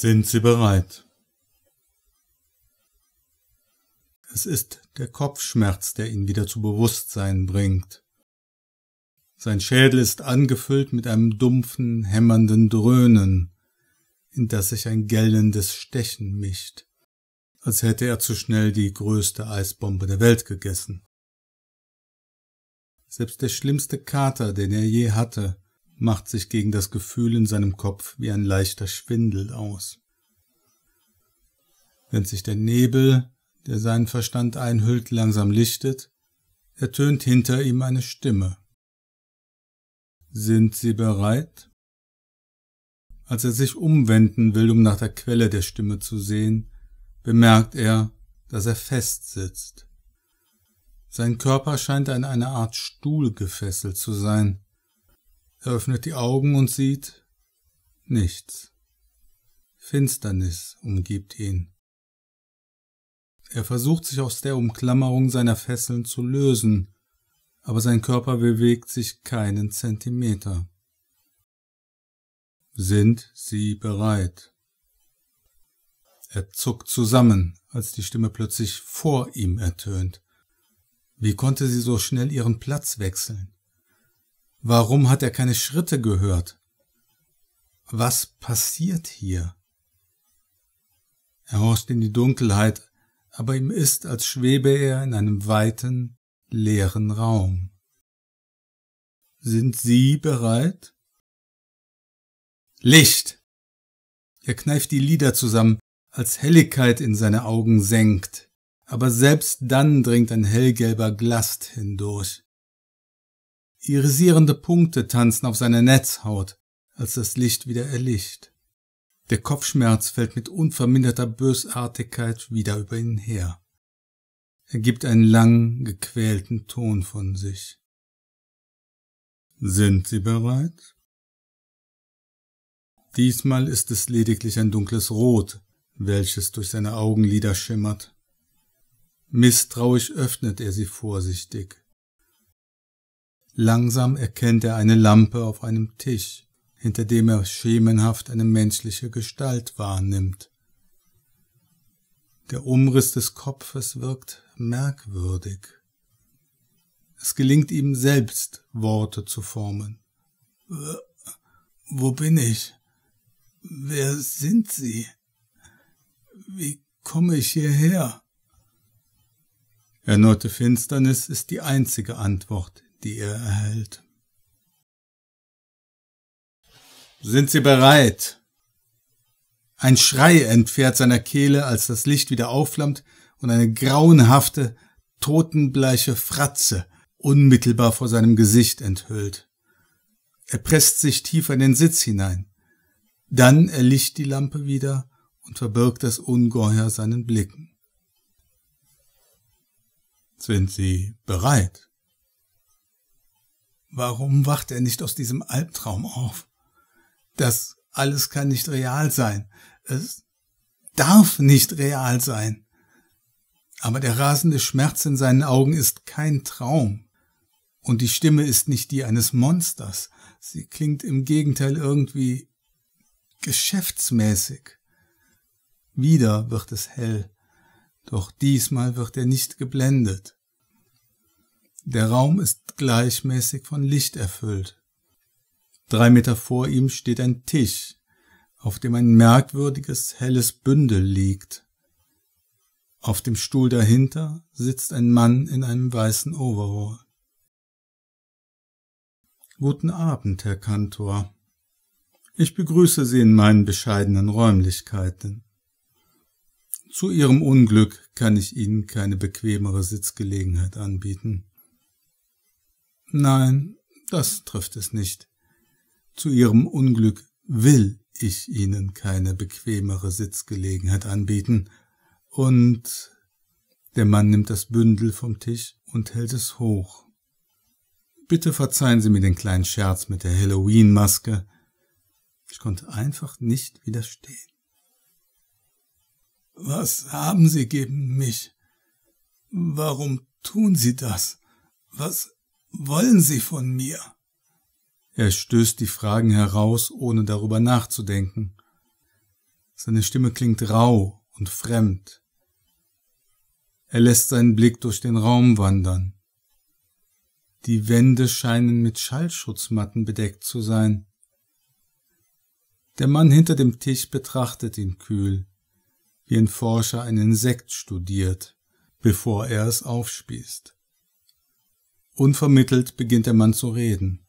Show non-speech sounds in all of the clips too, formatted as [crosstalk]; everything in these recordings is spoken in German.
Sind Sie bereit? Es ist der Kopfschmerz, der ihn wieder zu Bewusstsein bringt. Sein Schädel ist angefüllt mit einem dumpfen, hämmernden Dröhnen, in das sich ein gellendes Stechen mischt, als hätte er zu schnell die größte Eisbombe der Welt gegessen. Selbst der schlimmste Kater, den er je hatte, macht sich gegen das Gefühl in seinem Kopf wie ein leichter Schwindel aus. Wenn sich der Nebel, der seinen Verstand einhüllt, langsam lichtet, ertönt hinter ihm eine Stimme. Sind Sie bereit? Als er sich umwenden will, um nach der Quelle der Stimme zu sehen, bemerkt er, dass er fest sitzt. Sein Körper scheint an eine Art Stuhl gefesselt zu sein. Er öffnet die Augen und sieht nichts. Finsternis umgibt ihn. Er versucht sich aus der Umklammerung seiner Fesseln zu lösen, aber sein Körper bewegt sich keinen Zentimeter. Sind Sie bereit? Er zuckt zusammen, als die Stimme plötzlich vor ihm ertönt. Wie konnte sie so schnell ihren Platz wechseln? Warum hat er keine Schritte gehört? Was passiert hier? Er horcht in die Dunkelheit, aber ihm ist, als schwebe er in einem weiten, leeren Raum. Sind Sie bereit? Licht! Er kneift die Lider zusammen, als Helligkeit in seine Augen senkt, aber selbst dann dringt ein hellgelber Glast hindurch. Irisierende Punkte tanzen auf seiner Netzhaut, als das Licht wieder erlicht. Der Kopfschmerz fällt mit unverminderter Bösartigkeit wieder über ihn her. Er gibt einen langen, gequälten Ton von sich. Sind Sie bereit? Diesmal ist es lediglich ein dunkles Rot, welches durch seine Augenlider schimmert. Misstrauisch öffnet er sie vorsichtig. Langsam erkennt er eine Lampe auf einem Tisch, hinter dem er schemenhaft eine menschliche Gestalt wahrnimmt. Der Umriss des Kopfes wirkt merkwürdig. Es gelingt ihm selbst, Worte zu formen. Wo bin ich? Wer sind Sie? Wie komme ich hierher? Erneute Finsternis ist die einzige Antwort, die er erhält. Sind Sie bereit? Ein Schrei entfährt seiner Kehle, als das Licht wieder aufflammt und eine grauenhafte, totenbleiche Fratze unmittelbar vor seinem Gesicht enthüllt. Er presst sich tiefer in den Sitz hinein. Dann erlicht die Lampe wieder und verbirgt das Ungeheuer seinen Blicken. Sind Sie bereit? Warum wacht er nicht aus diesem Albtraum auf? Das alles kann nicht real sein. Es darf nicht real sein. Aber der rasende Schmerz in seinen Augen ist kein Traum. Und die Stimme ist nicht die eines Monsters. Sie klingt im Gegenteil irgendwie geschäftsmäßig. Wieder wird es hell. Doch diesmal wird er nicht geblendet. Der Raum ist gleichmäßig von Licht erfüllt. Drei Meter vor ihm steht ein Tisch, auf dem ein merkwürdiges helles Bündel liegt. Auf dem Stuhl dahinter sitzt ein Mann in einem weißen Overall. Guten Abend, Herr Kantor. Ich begrüße Sie in meinen bescheidenen Räumlichkeiten. Zu Ihrem Unglück kann ich Ihnen keine bequemere Sitzgelegenheit anbieten. Nein, das trifft es nicht. Zu Ihrem Unglück will ich Ihnen keine bequemere Sitzgelegenheit anbieten. Und der Mann nimmt das Bündel vom Tisch und hält es hoch. Bitte verzeihen Sie mir den kleinen Scherz mit der Halloween-Maske. Ich konnte einfach nicht widerstehen. Was haben Sie gegen mich? Warum tun Sie das? Was wollen Sie von mir? Er stößt die Fragen heraus, ohne darüber nachzudenken. Seine Stimme klingt rau und fremd. Er lässt seinen Blick durch den Raum wandern. Die Wände scheinen mit Schallschutzmatten bedeckt zu sein. Der Mann hinter dem Tisch betrachtet ihn kühl, wie ein Forscher ein Insekt studiert, bevor er es aufspießt. Unvermittelt beginnt der Mann zu reden.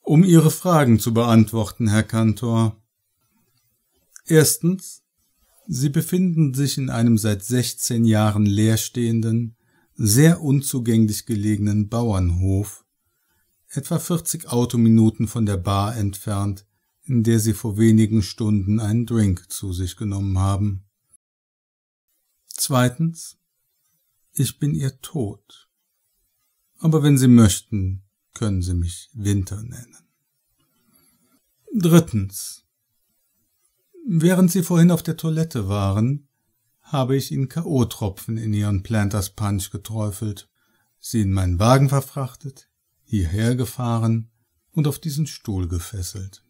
Um Ihre Fragen zu beantworten, Herr Kantor. Erstens, Sie befinden sich in einem seit 16 Jahren leerstehenden, sehr unzugänglich gelegenen Bauernhof, etwa 40 Autominuten von der Bar entfernt, in der Sie vor wenigen Stunden einen Drink zu sich genommen haben. Zweitens, ich bin Ihr Tod aber wenn Sie möchten, können Sie mich Winter nennen. Drittens. Während Sie vorhin auf der Toilette waren, habe ich Ihnen K.O.-Tropfen in Ihren Planters Punch geträufelt, Sie in meinen Wagen verfrachtet, hierher gefahren und auf diesen Stuhl gefesselt.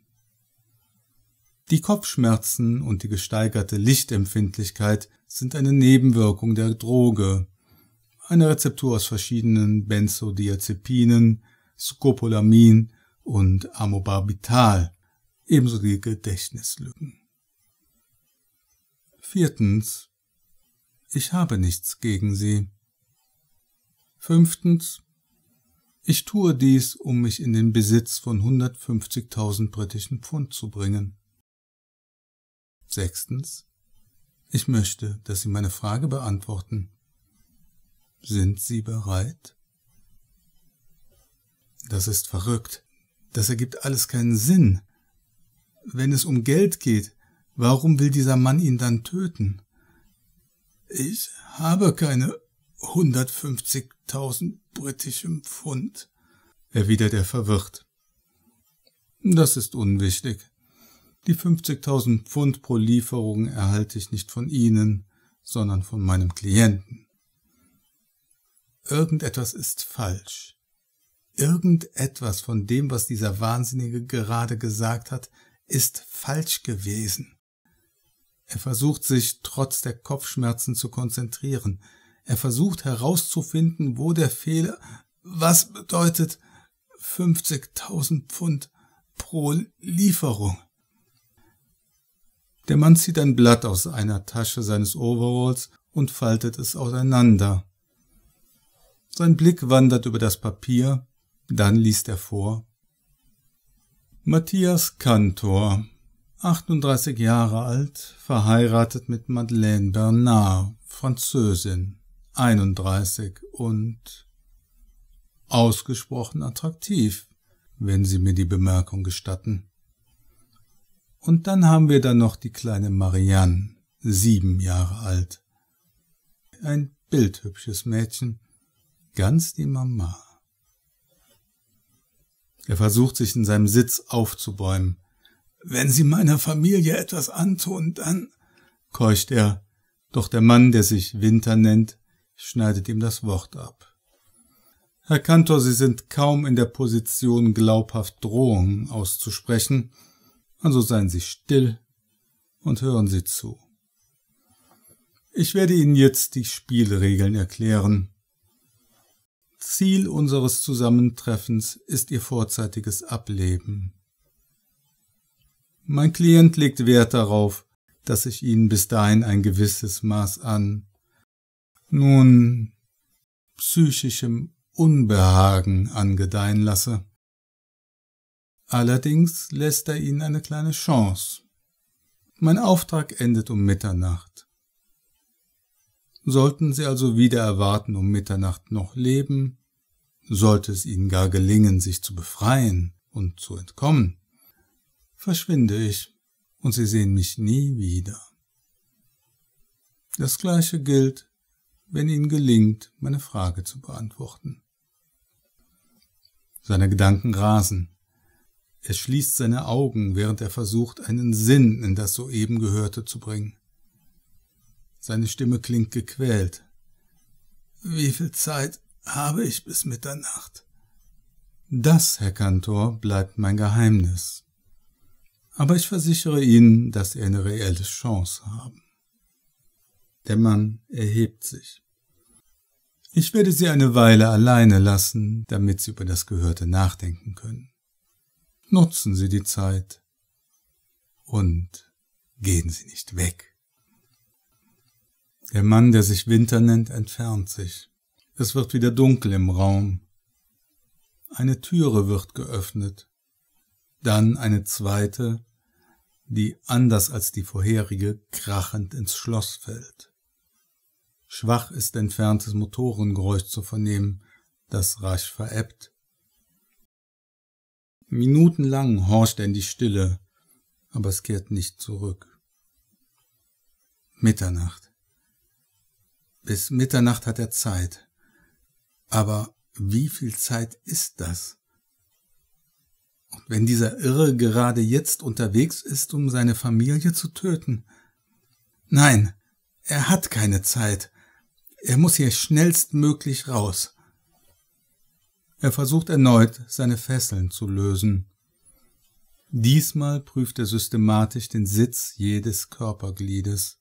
Die Kopfschmerzen und die gesteigerte Lichtempfindlichkeit sind eine Nebenwirkung der Droge, eine Rezeptur aus verschiedenen Benzodiazepinen, Scopolamin und Amobarbital, ebenso die Gedächtnislücken. Viertens. Ich habe nichts gegen sie. Fünftens. Ich tue dies, um mich in den Besitz von 150.000 britischen Pfund zu bringen. Sechstens. Ich möchte, dass Sie meine Frage beantworten. Sind Sie bereit? Das ist verrückt. Das ergibt alles keinen Sinn. Wenn es um Geld geht, warum will dieser Mann ihn dann töten? Ich habe keine 150.000 britischen Pfund, erwidert er verwirrt. Das ist unwichtig. Die 50.000 Pfund pro Lieferung erhalte ich nicht von Ihnen, sondern von meinem Klienten. Irgendetwas ist falsch. Irgendetwas von dem, was dieser Wahnsinnige gerade gesagt hat, ist falsch gewesen. Er versucht sich trotz der Kopfschmerzen zu konzentrieren. Er versucht herauszufinden, wo der Fehler, was bedeutet 50.000 Pfund pro Lieferung. Der Mann zieht ein Blatt aus einer Tasche seines Overalls und faltet es auseinander. Sein Blick wandert über das Papier, dann liest er vor. Matthias Kantor, 38 Jahre alt, verheiratet mit Madeleine Bernard, Französin, 31 und ausgesprochen attraktiv, wenn Sie mir die Bemerkung gestatten. Und dann haben wir da noch die kleine Marianne, sieben Jahre alt. Ein bildhübsches Mädchen, ganz die Mama. Er versucht sich in seinem Sitz aufzubäumen. Wenn Sie meiner Familie etwas antun, dann, keucht er, doch der Mann, der sich Winter nennt, schneidet ihm das Wort ab. Herr Kantor, Sie sind kaum in der Position, glaubhaft Drohungen auszusprechen, also seien Sie still und hören Sie zu. Ich werde Ihnen jetzt die Spielregeln erklären. Ziel unseres Zusammentreffens ist ihr vorzeitiges Ableben. Mein Klient legt Wert darauf, dass ich Ihnen bis dahin ein gewisses Maß an nun psychischem Unbehagen angedeihen lasse. Allerdings lässt er Ihnen eine kleine Chance. Mein Auftrag endet um Mitternacht. Sollten sie also wieder erwarten um Mitternacht noch leben, sollte es ihnen gar gelingen, sich zu befreien und zu entkommen, verschwinde ich und sie sehen mich nie wieder. Das gleiche gilt, wenn ihnen gelingt, meine Frage zu beantworten. Seine Gedanken rasen. Er schließt seine Augen, während er versucht, einen Sinn in das soeben Gehörte zu bringen. Seine Stimme klingt gequält. Wie viel Zeit habe ich bis Mitternacht? Das, Herr Kantor, bleibt mein Geheimnis. Aber ich versichere Ihnen, dass Sie eine reelle Chance haben. Der Mann erhebt sich. Ich werde Sie eine Weile alleine lassen, damit Sie über das Gehörte nachdenken können. Nutzen Sie die Zeit und gehen Sie nicht weg. Der Mann, der sich Winter nennt, entfernt sich. Es wird wieder dunkel im Raum. Eine Türe wird geöffnet, dann eine zweite, die anders als die vorherige krachend ins Schloss fällt. Schwach ist entferntes Motorengeräusch zu vernehmen, das rasch verebbt. Minutenlang horcht er in die Stille, aber es kehrt nicht zurück. Mitternacht. Bis Mitternacht hat er Zeit. Aber wie viel Zeit ist das? Und wenn dieser Irre gerade jetzt unterwegs ist, um seine Familie zu töten? Nein, er hat keine Zeit. Er muss hier schnellstmöglich raus. Er versucht erneut, seine Fesseln zu lösen. Diesmal prüft er systematisch den Sitz jedes Körpergliedes.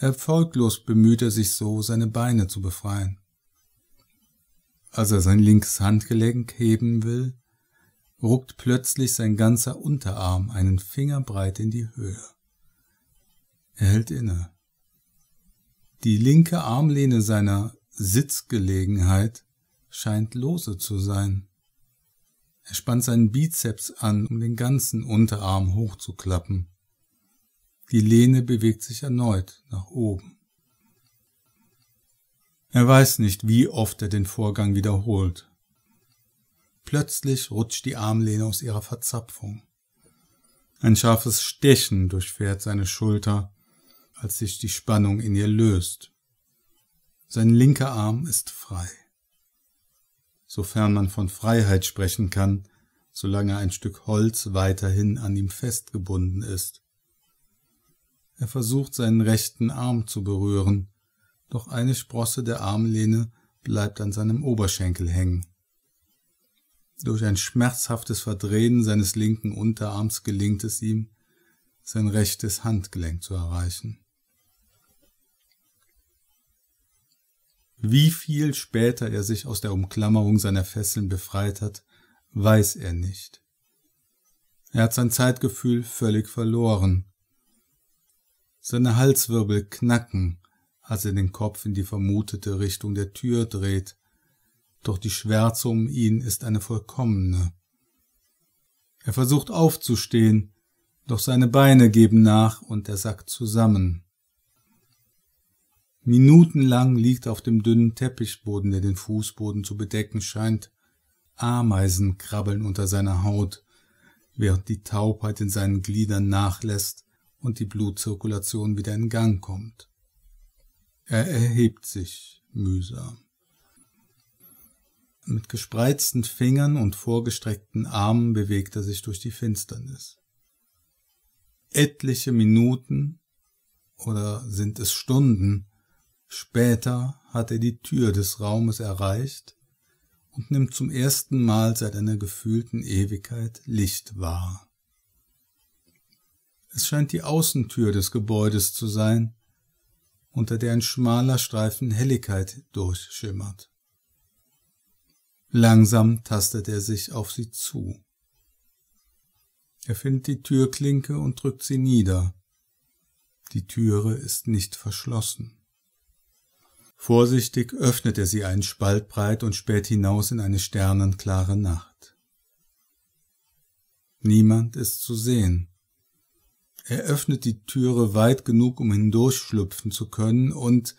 Erfolglos bemüht er sich so, seine Beine zu befreien. Als er sein linkes Handgelenk heben will, ruckt plötzlich sein ganzer Unterarm einen Finger breit in die Höhe. Er hält inne. Die linke Armlehne seiner Sitzgelegenheit scheint lose zu sein. Er spannt seinen Bizeps an, um den ganzen Unterarm hochzuklappen. Die Lehne bewegt sich erneut nach oben. Er weiß nicht, wie oft er den Vorgang wiederholt. Plötzlich rutscht die Armlehne aus ihrer Verzapfung. Ein scharfes Stechen durchfährt seine Schulter, als sich die Spannung in ihr löst. Sein linker Arm ist frei. Sofern man von Freiheit sprechen kann, solange ein Stück Holz weiterhin an ihm festgebunden ist. Er versucht seinen rechten Arm zu berühren, doch eine Sprosse der Armlehne bleibt an seinem Oberschenkel hängen. Durch ein schmerzhaftes Verdrehen seines linken Unterarms gelingt es ihm, sein rechtes Handgelenk zu erreichen. Wie viel später er sich aus der Umklammerung seiner Fesseln befreit hat, weiß er nicht. Er hat sein Zeitgefühl völlig verloren. Seine Halswirbel knacken, als er den Kopf in die vermutete Richtung der Tür dreht, doch die Schwärze um ihn ist eine vollkommene. Er versucht aufzustehen, doch seine Beine geben nach und er sackt zusammen. Minutenlang liegt auf dem dünnen Teppichboden, der den Fußboden zu bedecken scheint, Ameisen krabbeln unter seiner Haut, während die Taubheit in seinen Gliedern nachlässt und die Blutzirkulation wieder in Gang kommt. Er erhebt sich mühsam. Mit gespreizten Fingern und vorgestreckten Armen bewegt er sich durch die Finsternis. Etliche Minuten oder sind es Stunden später hat er die Tür des Raumes erreicht und nimmt zum ersten Mal seit einer gefühlten Ewigkeit Licht wahr. Es scheint die Außentür des Gebäudes zu sein, unter der ein schmaler Streifen Helligkeit durchschimmert. Langsam tastet er sich auf sie zu. Er findet die Türklinke und drückt sie nieder. Die Türe ist nicht verschlossen. Vorsichtig öffnet er sie einen Spalt breit und späht hinaus in eine sternenklare Nacht. Niemand ist zu sehen. Er öffnet die Türe weit genug, um hindurchschlüpfen zu können und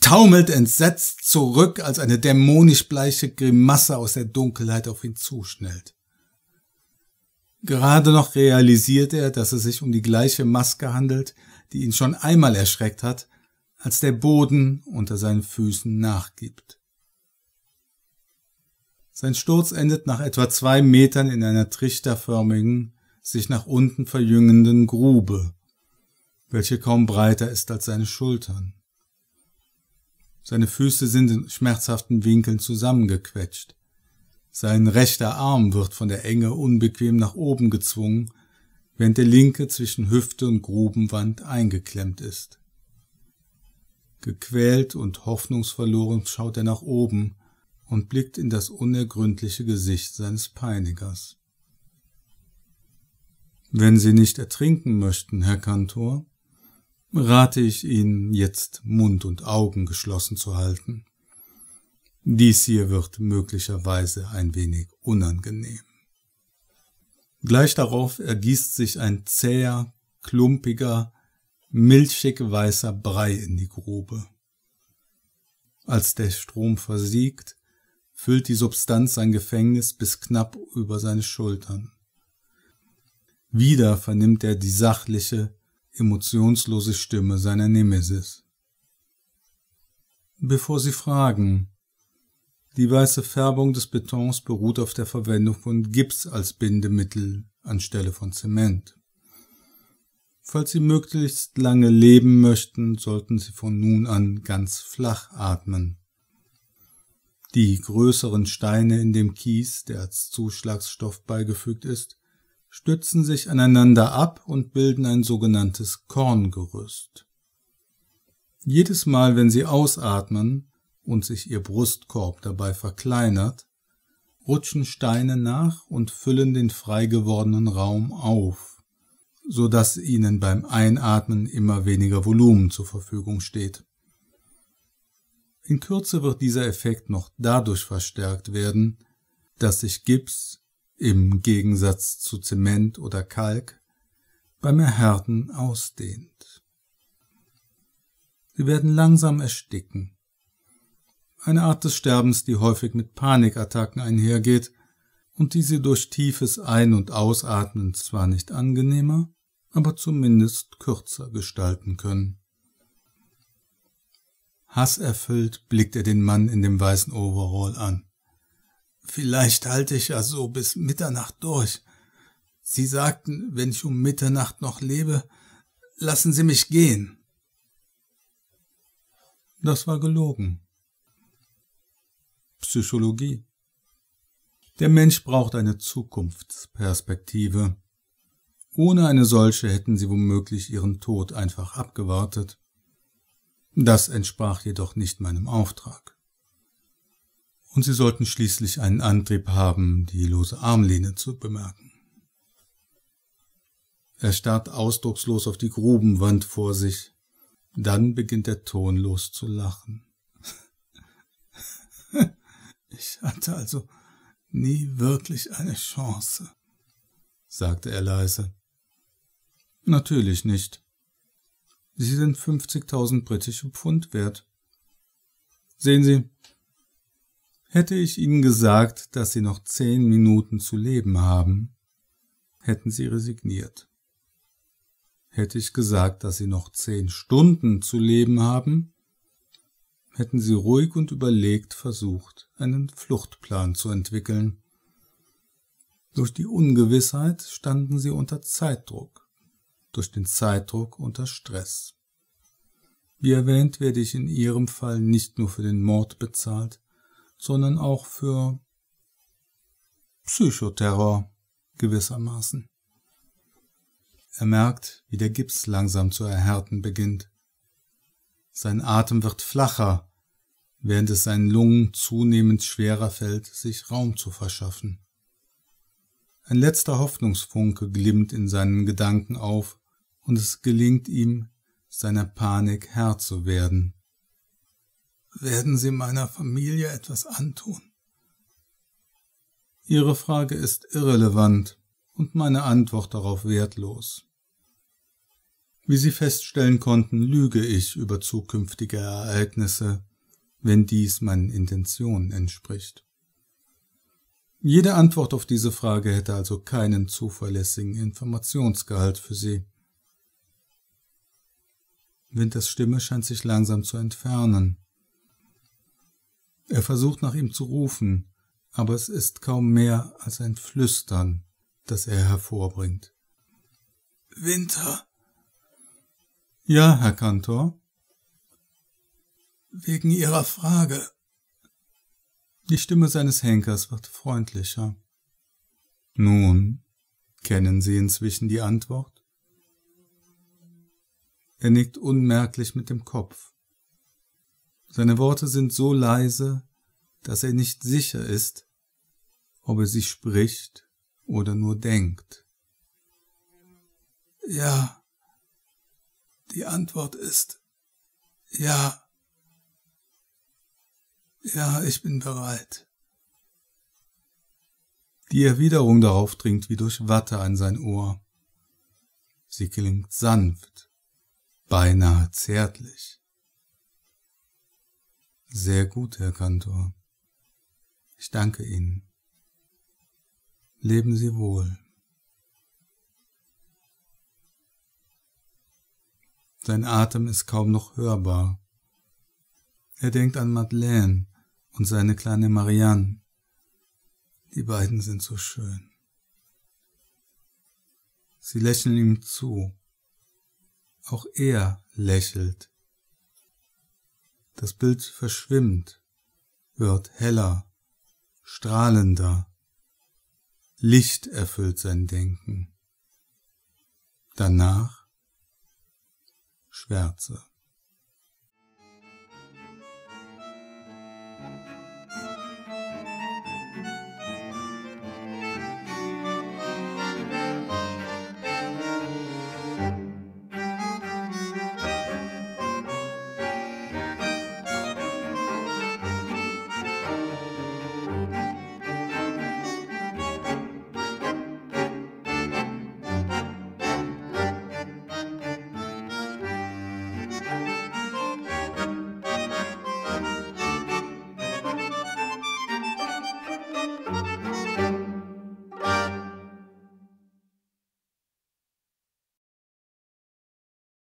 taumelt entsetzt zurück, als eine dämonisch bleiche Grimasse aus der Dunkelheit auf ihn zuschnellt. Gerade noch realisiert er, dass es sich um die gleiche Maske handelt, die ihn schon einmal erschreckt hat, als der Boden unter seinen Füßen nachgibt. Sein Sturz endet nach etwa zwei Metern in einer trichterförmigen, sich nach unten verjüngenden Grube, welche kaum breiter ist als seine Schultern. Seine Füße sind in schmerzhaften Winkeln zusammengequetscht. Sein rechter Arm wird von der Enge unbequem nach oben gezwungen, während der linke zwischen Hüfte und Grubenwand eingeklemmt ist. Gequält und hoffnungsverloren schaut er nach oben und blickt in das unergründliche Gesicht seines Peinigers. Wenn Sie nicht ertrinken möchten, Herr Kantor, rate ich Ihnen jetzt Mund und Augen geschlossen zu halten. Dies hier wird möglicherweise ein wenig unangenehm. Gleich darauf ergießt sich ein zäher, klumpiger, milchig weißer Brei in die Grube. Als der Strom versiegt, füllt die Substanz sein Gefängnis bis knapp über seine Schultern. Wieder vernimmt er die sachliche, emotionslose Stimme seiner Nemesis. Bevor Sie fragen, die weiße Färbung des Betons beruht auf der Verwendung von Gips als Bindemittel anstelle von Zement. Falls Sie möglichst lange leben möchten, sollten Sie von nun an ganz flach atmen. Die größeren Steine in dem Kies, der als Zuschlagsstoff beigefügt ist, stützen sich aneinander ab und bilden ein sogenanntes Korngerüst. Jedes Mal, wenn sie ausatmen und sich ihr Brustkorb dabei verkleinert, rutschen Steine nach und füllen den frei gewordenen Raum auf, so dass ihnen beim Einatmen immer weniger Volumen zur Verfügung steht. In Kürze wird dieser Effekt noch dadurch verstärkt werden, dass sich Gips im Gegensatz zu Zement oder Kalk beim Erhärten ausdehnt. Sie werden langsam ersticken. Eine Art des Sterbens, die häufig mit Panikattacken einhergeht und die sie durch tiefes Ein- und Ausatmen zwar nicht angenehmer, aber zumindest kürzer gestalten können. Hasserfüllt blickt er den Mann in dem weißen Overall an. Vielleicht halte ich ja so bis Mitternacht durch. Sie sagten, wenn ich um Mitternacht noch lebe, lassen Sie mich gehen. Das war gelogen. Psychologie. Der Mensch braucht eine Zukunftsperspektive. Ohne eine solche hätten sie womöglich ihren Tod einfach abgewartet. Das entsprach jedoch nicht meinem Auftrag und sie sollten schließlich einen Antrieb haben, die lose Armlehne zu bemerken. Er starrt ausdruckslos auf die Grubenwand vor sich, dann beginnt er tonlos zu lachen. [laughs] ich hatte also nie wirklich eine Chance, sagte er leise. Natürlich nicht. Sie sind 50.000 britische Pfund wert. Sehen Sie, Hätte ich ihnen gesagt, dass sie noch zehn Minuten zu leben haben, hätten sie resigniert. Hätte ich gesagt, dass sie noch zehn Stunden zu leben haben, hätten sie ruhig und überlegt versucht, einen Fluchtplan zu entwickeln. Durch die Ungewissheit standen sie unter Zeitdruck, durch den Zeitdruck unter Stress. Wie erwähnt werde ich in ihrem Fall nicht nur für den Mord bezahlt, sondern auch für Psychoterror gewissermaßen. Er merkt, wie der Gips langsam zu erhärten beginnt. Sein Atem wird flacher, während es seinen Lungen zunehmend schwerer fällt, sich Raum zu verschaffen. Ein letzter Hoffnungsfunke glimmt in seinen Gedanken auf, und es gelingt ihm, seiner Panik Herr zu werden. Werden Sie meiner Familie etwas antun? Ihre Frage ist irrelevant und meine Antwort darauf wertlos. Wie Sie feststellen konnten, lüge ich über zukünftige Ereignisse, wenn dies meinen Intentionen entspricht. Jede Antwort auf diese Frage hätte also keinen zuverlässigen Informationsgehalt für Sie. Winters Stimme scheint sich langsam zu entfernen. Er versucht nach ihm zu rufen, aber es ist kaum mehr als ein Flüstern, das er hervorbringt. Winter. Ja, Herr Kantor. Wegen Ihrer Frage. Die Stimme seines Henkers wird freundlicher. Nun, kennen Sie inzwischen die Antwort? Er nickt unmerklich mit dem Kopf. Seine Worte sind so leise, dass er nicht sicher ist, ob er sie spricht oder nur denkt. Ja, die Antwort ist ja. Ja, ich bin bereit. Die Erwiderung darauf dringt wie durch Watte an sein Ohr. Sie klingt sanft, beinahe zärtlich. Sehr gut, Herr Kantor. Ich danke Ihnen. Leben Sie wohl. Sein Atem ist kaum noch hörbar. Er denkt an Madeleine und seine kleine Marianne. Die beiden sind so schön. Sie lächeln ihm zu. Auch er lächelt. Das Bild verschwimmt, wird heller, strahlender. Licht erfüllt sein Denken. Danach Schwärze.